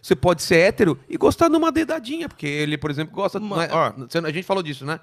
Você pode ser hétero e gostar de uma dedadinha, porque ele, por exemplo, gosta. Uma... Né? Ó, a gente falou disso, né?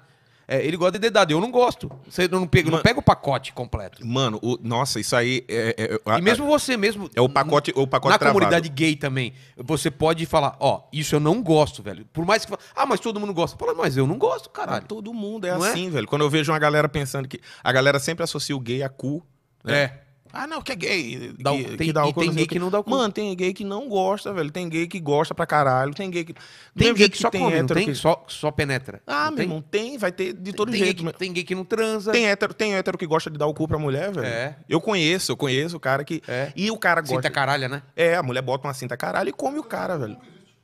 É, ele gosta de dedada, eu não gosto. Você não pega, não pega o pacote completo. Mano, o, nossa, isso aí é, é, é, E mesmo você mesmo. É o pacote, o pacote Na travado. comunidade gay também, você pode falar, ó, isso eu não gosto, velho. Por mais que ah, mas todo mundo gosta. Fala, mas eu não gosto, caralho. Todo mundo é não é? assim, velho. Quando eu vejo uma galera pensando que a galera sempre associa o gay a cu, né? É. Ah, não, que é gay. Dá, que, tem, que dá o tem gay que... que não dá o cu. Mano, tem gay que não gosta, velho. Tem gay que gosta pra caralho. Tem gay que. Tem, gay que, que só tem come, é, hétero tem? Que... Só, só penetra. Ah, meu irmão, tem, vai ter de todo tem jeito. Gay que, tem gay que não transa. Tem hétero, tem hétero que gosta de dar o cu pra mulher, velho. É. Eu conheço, eu conheço o cara que. É. E o cara gosta. Cinta caralha, né? É, a mulher bota uma cinta caralho e come o cara, velho.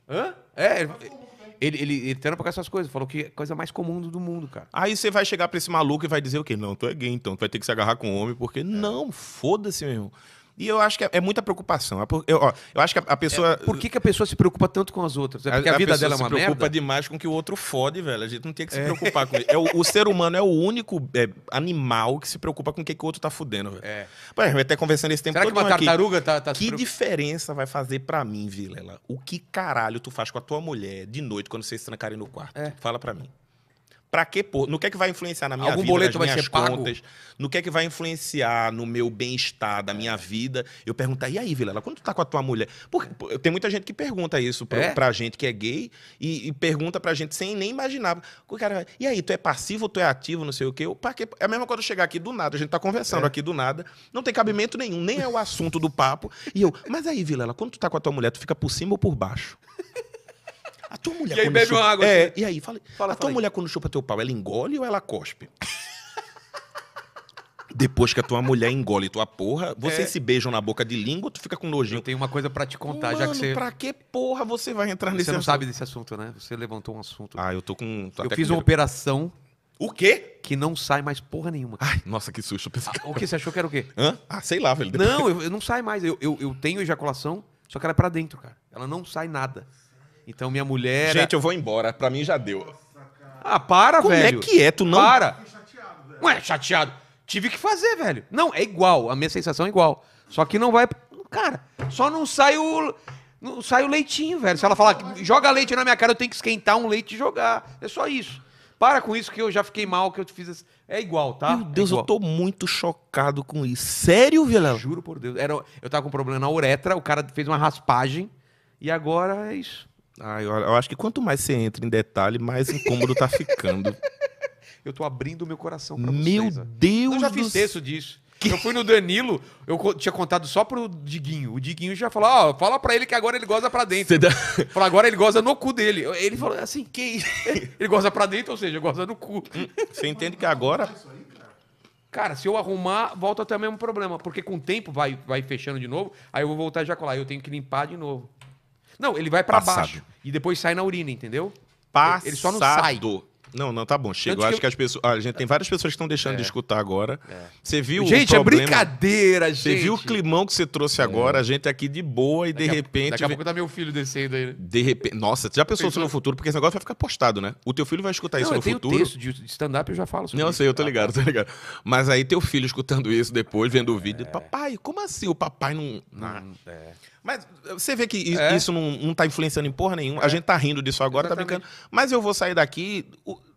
Hã? É. é... Ele, ele, ele trampa essas coisas, falou que é a coisa mais comum do mundo, cara. Aí você vai chegar pra esse maluco e vai dizer o quê? Não, tu é gay, então tu vai ter que se agarrar com homem, porque. É. Não, foda-se, meu irmão. E eu acho que é, é muita preocupação. É eu, ó, eu, acho que a, a pessoa. É, por que, que a pessoa se preocupa tanto com as outras? É porque a, a, a vida dela é uma merda. se preocupa demais com o que o outro fode, velho. A gente não tem que se é. preocupar com isso. É, o, o, ser humano é o único é, animal que se preocupa com o que, que o outro tá fudendo, velho. É. Pô, eu até conversando esse tempo Será todo que uma tartaruga aqui. tá, tá Que diferença vai fazer para mim, Vilela? O que caralho tu faz com a tua mulher de noite quando vocês trancarem no quarto? Fala para mim. Para que pôr? No que é que vai influenciar na minha Algum vida, boleto nas vai ser contas? Pago? No que é que vai influenciar no meu bem-estar, da minha vida? Eu perguntar, e aí, Vilela, quando tu tá com a tua mulher? Porque tem muita gente que pergunta isso pra, é? pra gente que é gay e, e, pergunta pra gente sem nem imaginar. O cara e aí, tu é passivo, tu é ativo, não sei o quê? Pra quê? É a mesma coisa eu chegar aqui do nada, a gente tá conversando é. aqui do nada, não tem cabimento nenhum, nem é o assunto do papo. E eu, mas aí, Vilela, quando tu tá com a tua mulher, tu fica por cima ou por baixo? A tua mulher. E aí bebe chupa... uma água. É, assim. e aí, fala, fala a tua fala mulher aí. quando chupa teu pau, ela engole ou ela cospe? Depois que a tua mulher engole tua porra, vocês é. se beijam na boca de língua ou tu fica com nojinho? Eu tenho uma coisa para te contar, Mano, já que você. Pra que porra você vai entrar você nesse Você não sabe desse assunto, né? Você levantou um assunto. Ah, eu tô com. Tô eu fiz com uma operação. O quê? Que não sai mais porra nenhuma. Ai, nossa, que susto. Ah, o que? Você achou que era o quê? Hã? Ah, sei lá, velho. Não, eu, eu não sai mais. Eu, eu, eu tenho ejaculação, só que ela é pra dentro, cara. Ela não sai nada. Então minha mulher. Gente, é- eu vou embora. Pra mim já deu. Ah, para, Como é velho. Como é que é? Tu não. Para. Não é chateado. Tive que fazer, velho. Não, é igual. A minha sensação é igual. Só que não vai. Cara, só não sai o. Não sai o leitinho, velho. Se ela falar, joga leite na minha cara, eu tenho que esquentar um leite e jogar. É só isso. Para com isso que eu já fiquei mal, que eu te fiz. Assim. É igual, tá? Meu é Deus, é eu tô muito chocado com isso. Sério, Vilão? Juro por Deus. Era, eu tava com problema na uretra, o cara fez uma raspagem e agora é isso. Ai, olha, eu acho que quanto mais você entra em detalhe, mais incômodo tá ficando. Eu tô abrindo o meu coração pra meu vocês. Meu Deus Eu já fiz do... texto disso. Que... Eu fui no Danilo, eu tinha contado só pro Diguinho. O Diguinho já falou, ó, oh, fala pra ele que agora ele goza pra dentro. Dá... Fala, agora ele goza no cu dele. Ele falou assim, que Ele goza pra dentro, ou seja, goza no cu. Você entende que agora... Cara, se eu arrumar, volta até o mesmo problema. Porque com o tempo vai, vai fechando de novo, aí eu vou voltar a ejacular. Eu tenho que limpar de novo. Não, ele vai para baixo e depois sai na urina, entendeu? Passado. Ele só não sai. Não, não, tá bom. chega. acho que, que, as pessoas. a gente tem várias pessoas que estão deixando é. de escutar agora. Você é. viu gente, o. Problema... é brincadeira, gente. Você viu o é climão que você trouxe é. agora, a gente aqui de boa e daqui de a... repente. Daqui a pouco tá meu filho descendo aí, né? De repente. Nossa, já pensou isso no futuro? Porque esse negócio vai ficar postado, né? O teu filho vai escutar não, isso no futuro. Texto de stand-up eu já falo sobre Não, isso. sei, eu tô ligado, tô ligado. Mas aí teu filho escutando isso depois, vendo o vídeo, é. papai, como assim o papai não. não... Hum, é. Mas você vê que isso é. não, não tá influenciando em porra nenhuma. É. A gente tá rindo disso agora, tá Exatamente. tá brincando. Mas eu vou sair daqui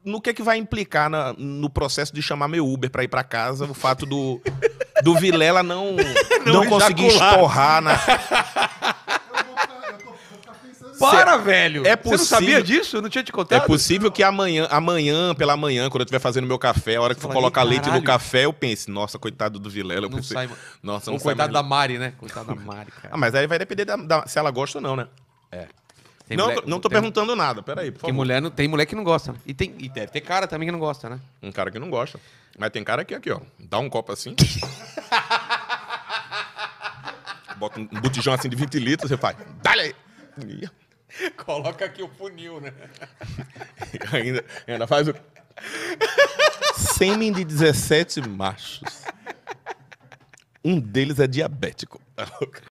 no que é que vai implicar na, no processo de chamar meu Uber para ir para casa o fato do, do Vilela não, não, não conseguir esporrar na. Para, velho! É possível, Você não sabia disso? Eu não tinha te contado? É possível que amanhã, amanhã, pela manhã, quando eu estiver fazendo meu café, a hora que for colocar caralho. leite no café, eu pense, nossa, coitado do Vilela. Eu não pensei, sai, nossa, não Ou coitado da Mari, né? Coitado da Mari, cara. Ah, mas aí vai depender da, da, se ela gosta ou não, né? É. Tem não, mulher, não tô tem, perguntando nada, peraí, por favor. Tem mulher, não, tem mulher que não gosta, né? E, tem, e deve ter cara também que não gosta, né? Um cara que não gosta. Mas tem cara aqui aqui, ó, dá um copo assim. bota um botijão assim de 20 litros, você faz, dá-lhe aí. Coloca aqui o funil, né? ainda, ainda faz o. Sêmen de 17 machos. Um deles é diabético.